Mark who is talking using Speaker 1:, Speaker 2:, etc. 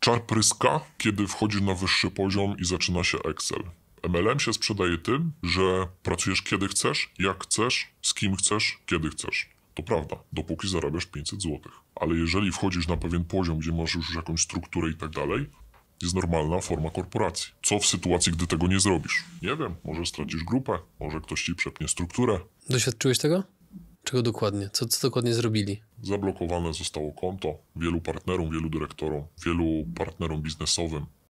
Speaker 1: Czar pryska, kiedy wchodzisz na wyższy poziom i zaczyna się Excel. MLM się sprzedaje tym, że pracujesz kiedy chcesz, jak chcesz, z kim chcesz, kiedy chcesz. To prawda, dopóki zarabiasz 500 zł. Ale jeżeli wchodzisz na pewien poziom, gdzie masz już jakąś strukturę i tak dalej, jest normalna forma korporacji. Co w sytuacji, gdy tego nie zrobisz? Nie wiem, może stracisz grupę, może ktoś ci przepnie strukturę.
Speaker 2: Doświadczyłeś tego? Czego dokładnie? Co, co dokładnie
Speaker 1: zrobili? Zablokowane zostało konto wielu partnerom, wielu dyrektorom, wielu
Speaker 3: partnerom biznesowym.